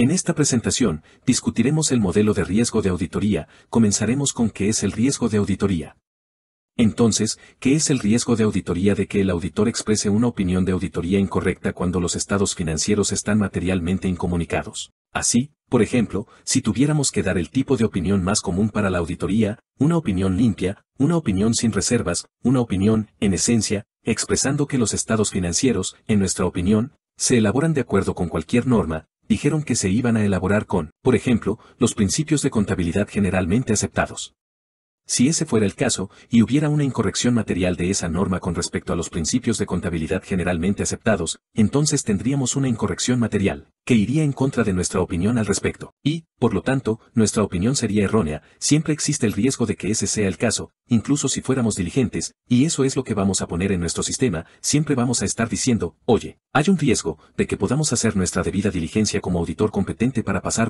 En esta presentación, discutiremos el modelo de riesgo de auditoría, comenzaremos con qué es el riesgo de auditoría. Entonces, ¿qué es el riesgo de auditoría de que el auditor exprese una opinión de auditoría incorrecta cuando los estados financieros están materialmente incomunicados? Así, por ejemplo, si tuviéramos que dar el tipo de opinión más común para la auditoría, una opinión limpia, una opinión sin reservas, una opinión, en esencia, expresando que los estados financieros, en nuestra opinión, se elaboran de acuerdo con cualquier norma, dijeron que se iban a elaborar con, por ejemplo, los principios de contabilidad generalmente aceptados. Si ese fuera el caso, y hubiera una incorrección material de esa norma con respecto a los principios de contabilidad generalmente aceptados, entonces tendríamos una incorrección material, que iría en contra de nuestra opinión al respecto. Y, por lo tanto, nuestra opinión sería errónea, siempre existe el riesgo de que ese sea el caso, incluso si fuéramos diligentes, y eso es lo que vamos a poner en nuestro sistema, siempre vamos a estar diciendo, oye, hay un riesgo de que podamos hacer nuestra debida diligencia como auditor competente para pasar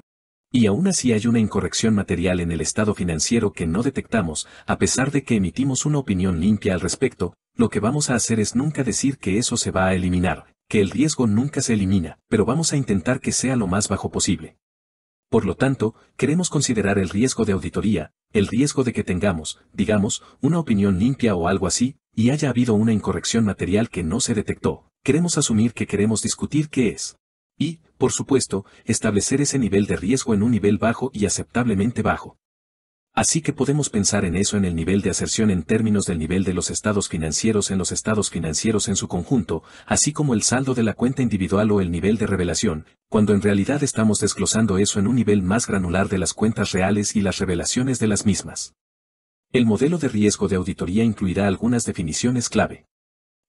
y aún así hay una incorrección material en el estado financiero que no detectamos, a pesar de que emitimos una opinión limpia al respecto, lo que vamos a hacer es nunca decir que eso se va a eliminar, que el riesgo nunca se elimina, pero vamos a intentar que sea lo más bajo posible. Por lo tanto, queremos considerar el riesgo de auditoría, el riesgo de que tengamos, digamos, una opinión limpia o algo así, y haya habido una incorrección material que no se detectó. Queremos asumir que queremos discutir qué es. Y, por supuesto, establecer ese nivel de riesgo en un nivel bajo y aceptablemente bajo. Así que podemos pensar en eso en el nivel de aserción en términos del nivel de los estados financieros en los estados financieros en su conjunto, así como el saldo de la cuenta individual o el nivel de revelación, cuando en realidad estamos desglosando eso en un nivel más granular de las cuentas reales y las revelaciones de las mismas. El modelo de riesgo de auditoría incluirá algunas definiciones clave.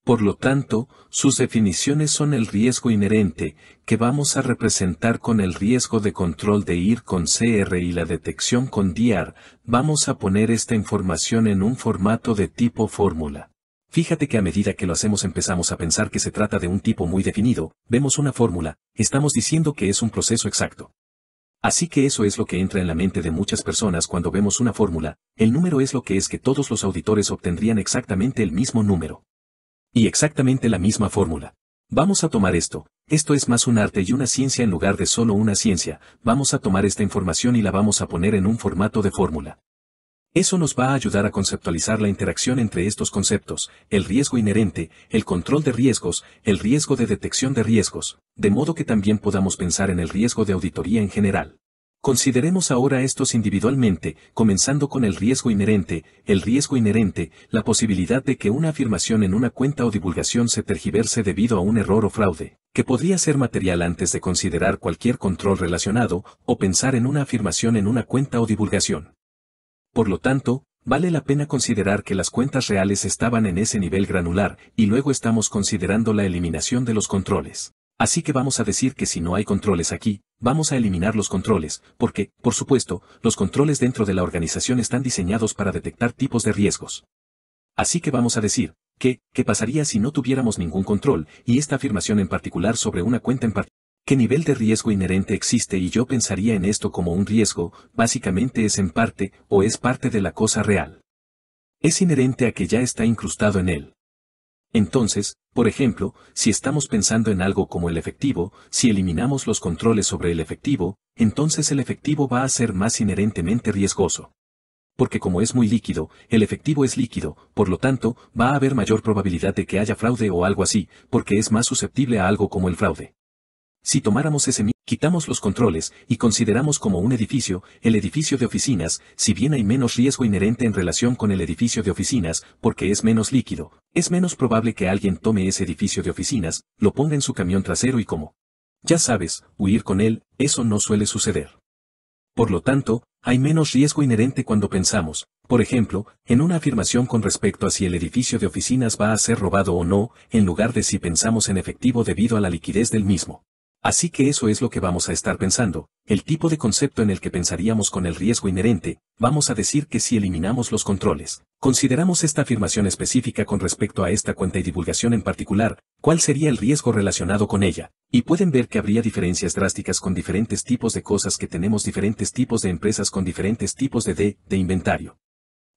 Por lo tanto, sus definiciones son el riesgo inherente, que vamos a representar con el riesgo de control de IR con CR y la detección con DIAR, vamos a poner esta información en un formato de tipo fórmula. Fíjate que a medida que lo hacemos empezamos a pensar que se trata de un tipo muy definido, vemos una fórmula, estamos diciendo que es un proceso exacto. Así que eso es lo que entra en la mente de muchas personas cuando vemos una fórmula, el número es lo que es que todos los auditores obtendrían exactamente el mismo número. Y exactamente la misma fórmula. Vamos a tomar esto, esto es más un arte y una ciencia en lugar de solo una ciencia, vamos a tomar esta información y la vamos a poner en un formato de fórmula. Eso nos va a ayudar a conceptualizar la interacción entre estos conceptos, el riesgo inherente, el control de riesgos, el riesgo de detección de riesgos, de modo que también podamos pensar en el riesgo de auditoría en general. Consideremos ahora estos individualmente, comenzando con el riesgo inherente. El riesgo inherente, la posibilidad de que una afirmación en una cuenta o divulgación se tergiverse debido a un error o fraude, que podría ser material antes de considerar cualquier control relacionado, o pensar en una afirmación en una cuenta o divulgación. Por lo tanto, vale la pena considerar que las cuentas reales estaban en ese nivel granular, y luego estamos considerando la eliminación de los controles. Así que vamos a decir que si no hay controles aquí, vamos a eliminar los controles, porque, por supuesto, los controles dentro de la organización están diseñados para detectar tipos de riesgos. Así que vamos a decir, que, ¿qué pasaría si no tuviéramos ningún control, y esta afirmación en particular sobre una cuenta en particular? ¿Qué nivel de riesgo inherente existe y yo pensaría en esto como un riesgo, básicamente es en parte, o es parte de la cosa real? Es inherente a que ya está incrustado en él. Entonces, por ejemplo, si estamos pensando en algo como el efectivo, si eliminamos los controles sobre el efectivo, entonces el efectivo va a ser más inherentemente riesgoso. Porque como es muy líquido, el efectivo es líquido, por lo tanto, va a haber mayor probabilidad de que haya fraude o algo así, porque es más susceptible a algo como el fraude. Si tomáramos ese quitamos los controles y consideramos como un edificio el edificio de oficinas, si bien hay menos riesgo inherente en relación con el edificio de oficinas, porque es menos líquido, es menos probable que alguien tome ese edificio de oficinas, lo ponga en su camión trasero y como. Ya sabes, huir con él, eso no suele suceder. Por lo tanto, hay menos riesgo inherente cuando pensamos, por ejemplo, en una afirmación con respecto a si el edificio de oficinas va a ser robado o no, en lugar de si pensamos en efectivo debido a la liquidez del mismo. Así que eso es lo que vamos a estar pensando, el tipo de concepto en el que pensaríamos con el riesgo inherente, vamos a decir que si eliminamos los controles, consideramos esta afirmación específica con respecto a esta cuenta y divulgación en particular, cuál sería el riesgo relacionado con ella, y pueden ver que habría diferencias drásticas con diferentes tipos de cosas que tenemos diferentes tipos de empresas con diferentes tipos de D, de inventario.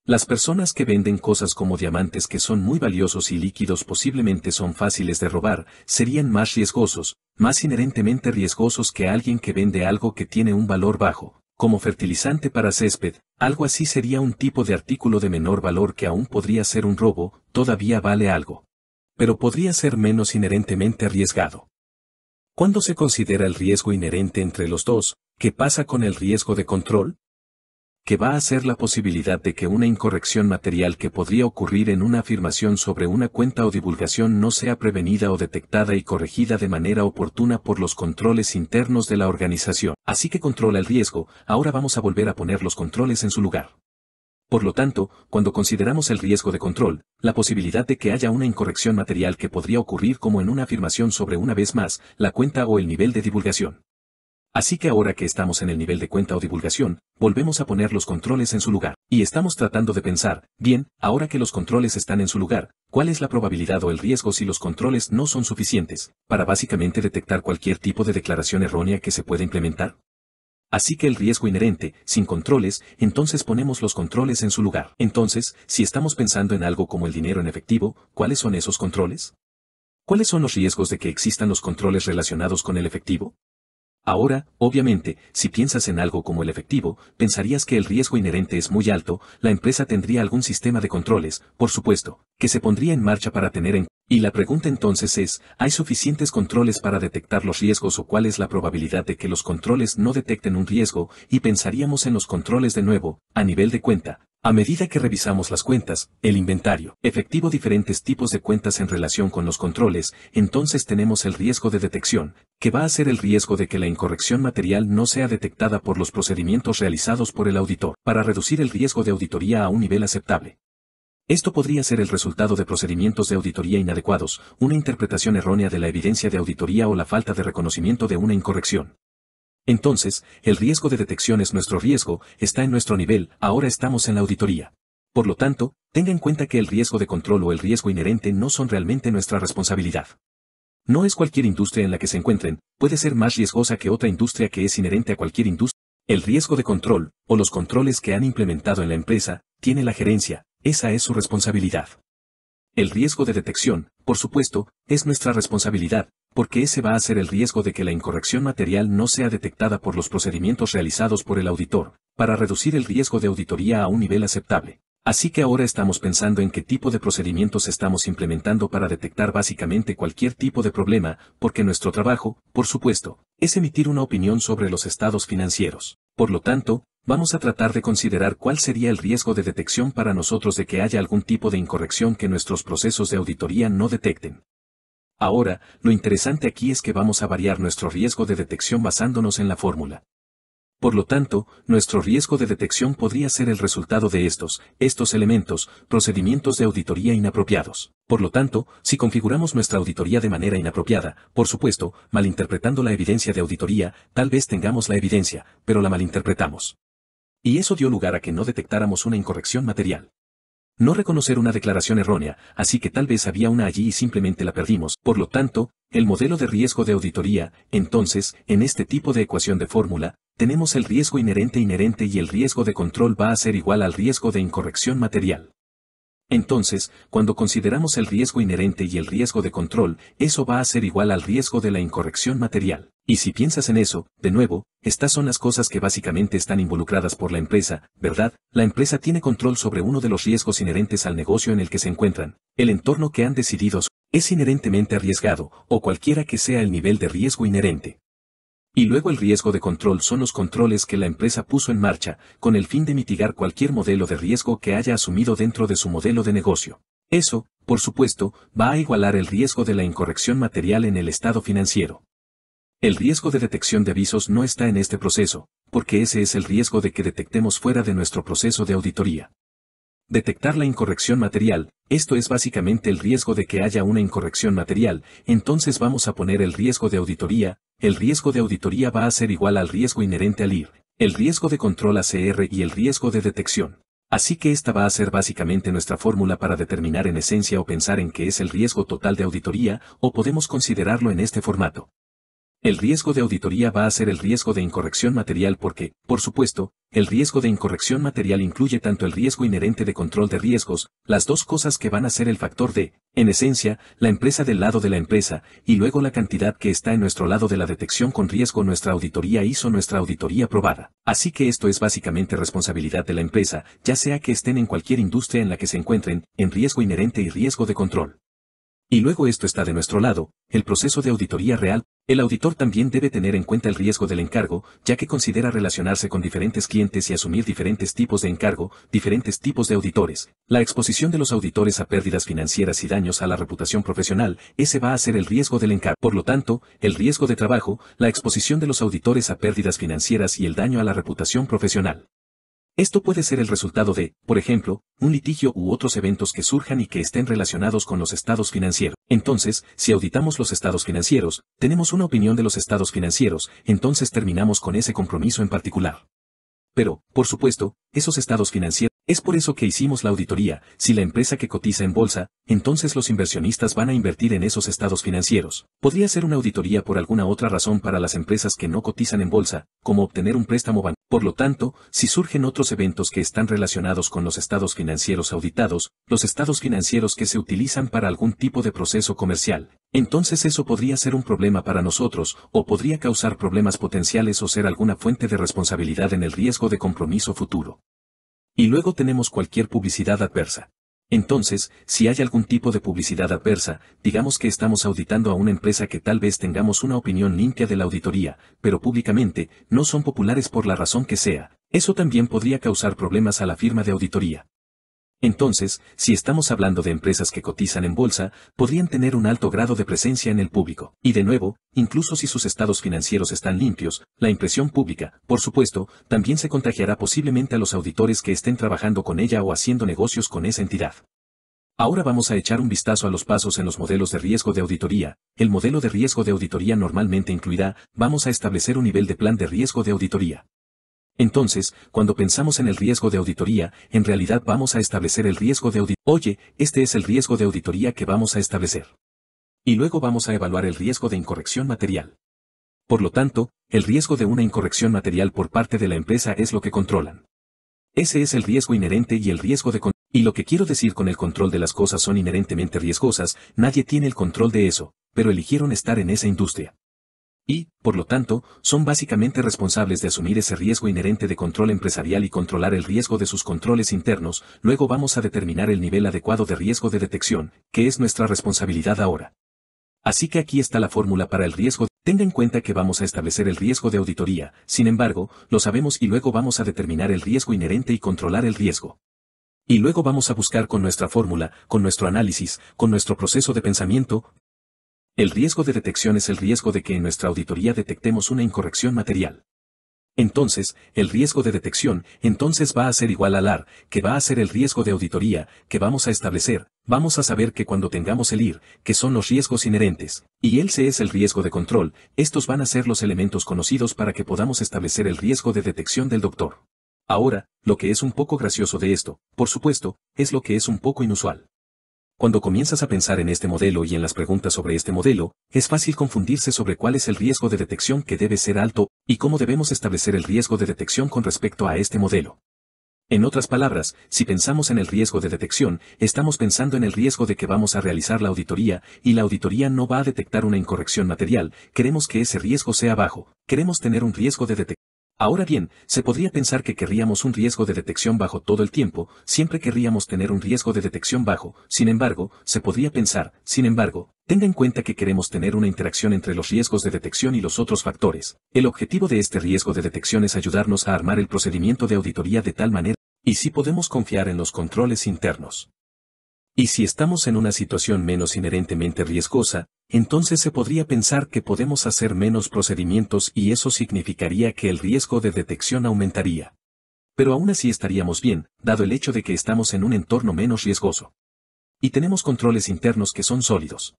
Las personas que venden cosas como diamantes que son muy valiosos y líquidos posiblemente son fáciles de robar, serían más riesgosos, más inherentemente riesgosos que alguien que vende algo que tiene un valor bajo, como fertilizante para césped, algo así sería un tipo de artículo de menor valor que aún podría ser un robo, todavía vale algo. Pero podría ser menos inherentemente arriesgado. ¿Cuándo se considera el riesgo inherente entre los dos, ¿qué pasa con el riesgo de control? que va a ser la posibilidad de que una incorrección material que podría ocurrir en una afirmación sobre una cuenta o divulgación no sea prevenida o detectada y corregida de manera oportuna por los controles internos de la organización. Así que controla el riesgo, ahora vamos a volver a poner los controles en su lugar. Por lo tanto, cuando consideramos el riesgo de control, la posibilidad de que haya una incorrección material que podría ocurrir como en una afirmación sobre una vez más, la cuenta o el nivel de divulgación. Así que ahora que estamos en el nivel de cuenta o divulgación, volvemos a poner los controles en su lugar. Y estamos tratando de pensar, bien, ahora que los controles están en su lugar, ¿cuál es la probabilidad o el riesgo si los controles no son suficientes, para básicamente detectar cualquier tipo de declaración errónea que se pueda implementar? Así que el riesgo inherente, sin controles, entonces ponemos los controles en su lugar. Entonces, si estamos pensando en algo como el dinero en efectivo, ¿cuáles son esos controles? ¿Cuáles son los riesgos de que existan los controles relacionados con el efectivo? Ahora, obviamente, si piensas en algo como el efectivo, pensarías que el riesgo inherente es muy alto, la empresa tendría algún sistema de controles, por supuesto, que se pondría en marcha para tener en y la pregunta entonces es, ¿hay suficientes controles para detectar los riesgos o cuál es la probabilidad de que los controles no detecten un riesgo? Y pensaríamos en los controles de nuevo, a nivel de cuenta. A medida que revisamos las cuentas, el inventario, efectivo diferentes tipos de cuentas en relación con los controles, entonces tenemos el riesgo de detección, que va a ser el riesgo de que la incorrección material no sea detectada por los procedimientos realizados por el auditor, para reducir el riesgo de auditoría a un nivel aceptable. Esto podría ser el resultado de procedimientos de auditoría inadecuados, una interpretación errónea de la evidencia de auditoría o la falta de reconocimiento de una incorrección. Entonces, el riesgo de detección es nuestro riesgo, está en nuestro nivel, ahora estamos en la auditoría. Por lo tanto, tenga en cuenta que el riesgo de control o el riesgo inherente no son realmente nuestra responsabilidad. No es cualquier industria en la que se encuentren, puede ser más riesgosa que otra industria que es inherente a cualquier industria. El riesgo de control, o los controles que han implementado en la empresa, tiene la gerencia, esa es su responsabilidad. El riesgo de detección, por supuesto, es nuestra responsabilidad, porque ese va a ser el riesgo de que la incorrección material no sea detectada por los procedimientos realizados por el auditor, para reducir el riesgo de auditoría a un nivel aceptable. Así que ahora estamos pensando en qué tipo de procedimientos estamos implementando para detectar básicamente cualquier tipo de problema, porque nuestro trabajo, por supuesto, es emitir una opinión sobre los estados financieros. Por lo tanto, Vamos a tratar de considerar cuál sería el riesgo de detección para nosotros de que haya algún tipo de incorrección que nuestros procesos de auditoría no detecten. Ahora, lo interesante aquí es que vamos a variar nuestro riesgo de detección basándonos en la fórmula. Por lo tanto, nuestro riesgo de detección podría ser el resultado de estos, estos elementos, procedimientos de auditoría inapropiados. Por lo tanto, si configuramos nuestra auditoría de manera inapropiada, por supuesto, malinterpretando la evidencia de auditoría, tal vez tengamos la evidencia, pero la malinterpretamos. Y eso dio lugar a que no detectáramos una incorrección material. No reconocer una declaración errónea, así que tal vez había una allí y simplemente la perdimos, por lo tanto, el modelo de riesgo de auditoría, entonces, en este tipo de ecuación de fórmula, tenemos el riesgo inherente inherente y el riesgo de control va a ser igual al riesgo de incorrección material. Entonces, cuando consideramos el riesgo inherente y el riesgo de control, eso va a ser igual al riesgo de la incorrección material. Y si piensas en eso, de nuevo, estas son las cosas que básicamente están involucradas por la empresa, ¿verdad? La empresa tiene control sobre uno de los riesgos inherentes al negocio en el que se encuentran. El entorno que han decidido es inherentemente arriesgado, o cualquiera que sea el nivel de riesgo inherente. Y luego el riesgo de control son los controles que la empresa puso en marcha, con el fin de mitigar cualquier modelo de riesgo que haya asumido dentro de su modelo de negocio. Eso, por supuesto, va a igualar el riesgo de la incorrección material en el estado financiero. El riesgo de detección de avisos no está en este proceso, porque ese es el riesgo de que detectemos fuera de nuestro proceso de auditoría. Detectar la incorrección material, esto es básicamente el riesgo de que haya una incorrección material, entonces vamos a poner el riesgo de auditoría, el riesgo de auditoría va a ser igual al riesgo inherente al IR, el riesgo de control ACR y el riesgo de detección. Así que esta va a ser básicamente nuestra fórmula para determinar en esencia o pensar en qué es el riesgo total de auditoría, o podemos considerarlo en este formato. El riesgo de auditoría va a ser el riesgo de incorrección material porque, por supuesto, el riesgo de incorrección material incluye tanto el riesgo inherente de control de riesgos, las dos cosas que van a ser el factor de, en esencia, la empresa del lado de la empresa, y luego la cantidad que está en nuestro lado de la detección con riesgo nuestra auditoría hizo nuestra auditoría probada. Así que esto es básicamente responsabilidad de la empresa, ya sea que estén en cualquier industria en la que se encuentren, en riesgo inherente y riesgo de control. Y luego esto está de nuestro lado, el proceso de auditoría real, el auditor también debe tener en cuenta el riesgo del encargo, ya que considera relacionarse con diferentes clientes y asumir diferentes tipos de encargo, diferentes tipos de auditores. La exposición de los auditores a pérdidas financieras y daños a la reputación profesional, ese va a ser el riesgo del encargo. Por lo tanto, el riesgo de trabajo, la exposición de los auditores a pérdidas financieras y el daño a la reputación profesional. Esto puede ser el resultado de, por ejemplo, un litigio u otros eventos que surjan y que estén relacionados con los estados financieros. Entonces, si auditamos los estados financieros, tenemos una opinión de los estados financieros, entonces terminamos con ese compromiso en particular. Pero, por supuesto, esos estados financieros es por eso que hicimos la auditoría, si la empresa que cotiza en bolsa, entonces los inversionistas van a invertir en esos estados financieros. Podría ser una auditoría por alguna otra razón para las empresas que no cotizan en bolsa, como obtener un préstamo bancario. Por lo tanto, si surgen otros eventos que están relacionados con los estados financieros auditados, los estados financieros que se utilizan para algún tipo de proceso comercial, entonces eso podría ser un problema para nosotros, o podría causar problemas potenciales o ser alguna fuente de responsabilidad en el riesgo de compromiso futuro. Y luego tenemos cualquier publicidad adversa. Entonces, si hay algún tipo de publicidad adversa, digamos que estamos auditando a una empresa que tal vez tengamos una opinión limpia de la auditoría, pero públicamente, no son populares por la razón que sea, eso también podría causar problemas a la firma de auditoría. Entonces, si estamos hablando de empresas que cotizan en bolsa, podrían tener un alto grado de presencia en el público. Y de nuevo, incluso si sus estados financieros están limpios, la impresión pública, por supuesto, también se contagiará posiblemente a los auditores que estén trabajando con ella o haciendo negocios con esa entidad. Ahora vamos a echar un vistazo a los pasos en los modelos de riesgo de auditoría. El modelo de riesgo de auditoría normalmente incluirá, vamos a establecer un nivel de plan de riesgo de auditoría. Entonces, cuando pensamos en el riesgo de auditoría, en realidad vamos a establecer el riesgo de auditoría. Oye, este es el riesgo de auditoría que vamos a establecer. Y luego vamos a evaluar el riesgo de incorrección material. Por lo tanto, el riesgo de una incorrección material por parte de la empresa es lo que controlan. Ese es el riesgo inherente y el riesgo de Y lo que quiero decir con el control de las cosas son inherentemente riesgosas, nadie tiene el control de eso, pero eligieron estar en esa industria y, por lo tanto, son básicamente responsables de asumir ese riesgo inherente de control empresarial y controlar el riesgo de sus controles internos, luego vamos a determinar el nivel adecuado de riesgo de detección, que es nuestra responsabilidad ahora. Así que aquí está la fórmula para el riesgo. Tenga en cuenta que vamos a establecer el riesgo de auditoría, sin embargo, lo sabemos y luego vamos a determinar el riesgo inherente y controlar el riesgo. Y luego vamos a buscar con nuestra fórmula, con nuestro análisis, con nuestro proceso de pensamiento, el riesgo de detección es el riesgo de que en nuestra auditoría detectemos una incorrección material. Entonces, el riesgo de detección, entonces va a ser igual al AR, que va a ser el riesgo de auditoría, que vamos a establecer, vamos a saber que cuando tengamos el IR, que son los riesgos inherentes, y el C es el riesgo de control, estos van a ser los elementos conocidos para que podamos establecer el riesgo de detección del doctor. Ahora, lo que es un poco gracioso de esto, por supuesto, es lo que es un poco inusual. Cuando comienzas a pensar en este modelo y en las preguntas sobre este modelo, es fácil confundirse sobre cuál es el riesgo de detección que debe ser alto, y cómo debemos establecer el riesgo de detección con respecto a este modelo. En otras palabras, si pensamos en el riesgo de detección, estamos pensando en el riesgo de que vamos a realizar la auditoría, y la auditoría no va a detectar una incorrección material, queremos que ese riesgo sea bajo, queremos tener un riesgo de detección. Ahora bien, se podría pensar que querríamos un riesgo de detección bajo todo el tiempo, siempre querríamos tener un riesgo de detección bajo, sin embargo, se podría pensar, sin embargo, tenga en cuenta que queremos tener una interacción entre los riesgos de detección y los otros factores. El objetivo de este riesgo de detección es ayudarnos a armar el procedimiento de auditoría de tal manera, y si podemos confiar en los controles internos. Y si estamos en una situación menos inherentemente riesgosa, entonces se podría pensar que podemos hacer menos procedimientos y eso significaría que el riesgo de detección aumentaría. Pero aún así estaríamos bien, dado el hecho de que estamos en un entorno menos riesgoso. Y tenemos controles internos que son sólidos.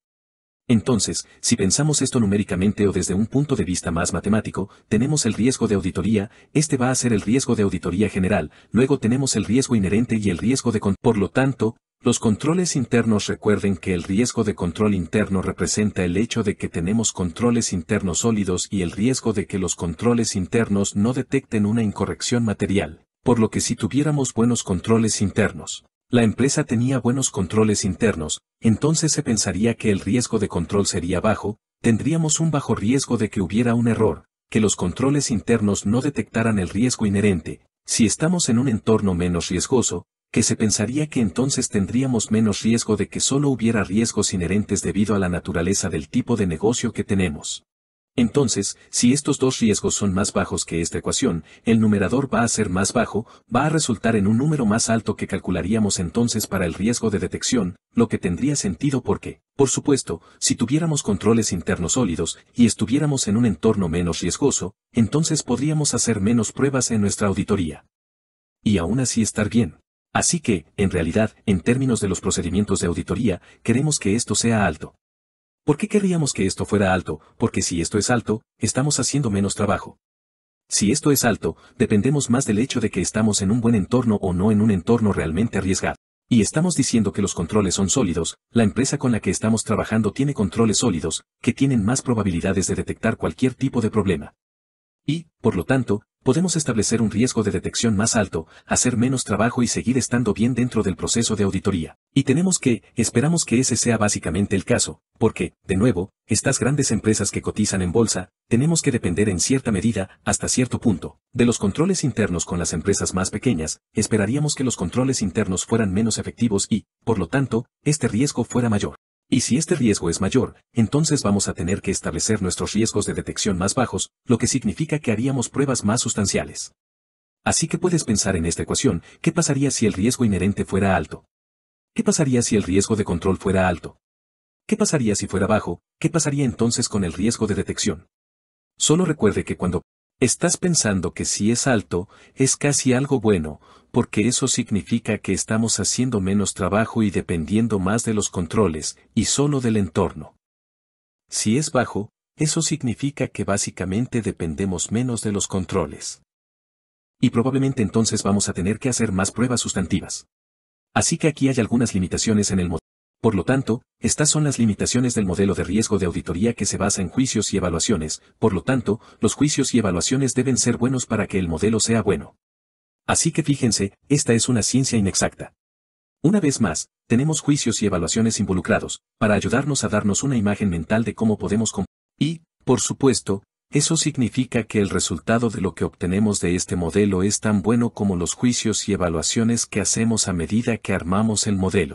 Entonces, si pensamos esto numéricamente o desde un punto de vista más matemático, tenemos el riesgo de auditoría, este va a ser el riesgo de auditoría general, luego tenemos el riesgo inherente y el riesgo de con. Por lo tanto, los controles internos recuerden que el riesgo de control interno representa el hecho de que tenemos controles internos sólidos y el riesgo de que los controles internos no detecten una incorrección material, por lo que si tuviéramos buenos controles internos, la empresa tenía buenos controles internos, entonces se pensaría que el riesgo de control sería bajo, tendríamos un bajo riesgo de que hubiera un error, que los controles internos no detectaran el riesgo inherente, si estamos en un entorno menos riesgoso, que se pensaría que entonces tendríamos menos riesgo de que solo hubiera riesgos inherentes debido a la naturaleza del tipo de negocio que tenemos. Entonces, si estos dos riesgos son más bajos que esta ecuación, el numerador va a ser más bajo, va a resultar en un número más alto que calcularíamos entonces para el riesgo de detección, lo que tendría sentido porque, por supuesto, si tuviéramos controles internos sólidos y estuviéramos en un entorno menos riesgoso, entonces podríamos hacer menos pruebas en nuestra auditoría. Y aún así estar bien. Así que, en realidad, en términos de los procedimientos de auditoría, queremos que esto sea alto. ¿Por qué querríamos que esto fuera alto? Porque si esto es alto, estamos haciendo menos trabajo. Si esto es alto, dependemos más del hecho de que estamos en un buen entorno o no en un entorno realmente arriesgado. Y estamos diciendo que los controles son sólidos, la empresa con la que estamos trabajando tiene controles sólidos, que tienen más probabilidades de detectar cualquier tipo de problema. Y, por lo tanto, podemos establecer un riesgo de detección más alto, hacer menos trabajo y seguir estando bien dentro del proceso de auditoría. Y tenemos que, esperamos que ese sea básicamente el caso, porque, de nuevo, estas grandes empresas que cotizan en bolsa, tenemos que depender en cierta medida, hasta cierto punto, de los controles internos con las empresas más pequeñas, esperaríamos que los controles internos fueran menos efectivos y, por lo tanto, este riesgo fuera mayor. Y si este riesgo es mayor, entonces vamos a tener que establecer nuestros riesgos de detección más bajos, lo que significa que haríamos pruebas más sustanciales. Así que puedes pensar en esta ecuación, ¿qué pasaría si el riesgo inherente fuera alto? ¿Qué pasaría si el riesgo de control fuera alto? ¿Qué pasaría si fuera bajo? ¿Qué pasaría entonces con el riesgo de detección? Solo recuerde que cuando Estás pensando que si es alto, es casi algo bueno, porque eso significa que estamos haciendo menos trabajo y dependiendo más de los controles, y solo del entorno. Si es bajo, eso significa que básicamente dependemos menos de los controles. Y probablemente entonces vamos a tener que hacer más pruebas sustantivas. Así que aquí hay algunas limitaciones en el modelo. Por lo tanto, estas son las limitaciones del modelo de riesgo de auditoría que se basa en juicios y evaluaciones, por lo tanto, los juicios y evaluaciones deben ser buenos para que el modelo sea bueno. Así que fíjense, esta es una ciencia inexacta. Una vez más, tenemos juicios y evaluaciones involucrados, para ayudarnos a darnos una imagen mental de cómo podemos... Y, por supuesto, eso significa que el resultado de lo que obtenemos de este modelo es tan bueno como los juicios y evaluaciones que hacemos a medida que armamos el modelo.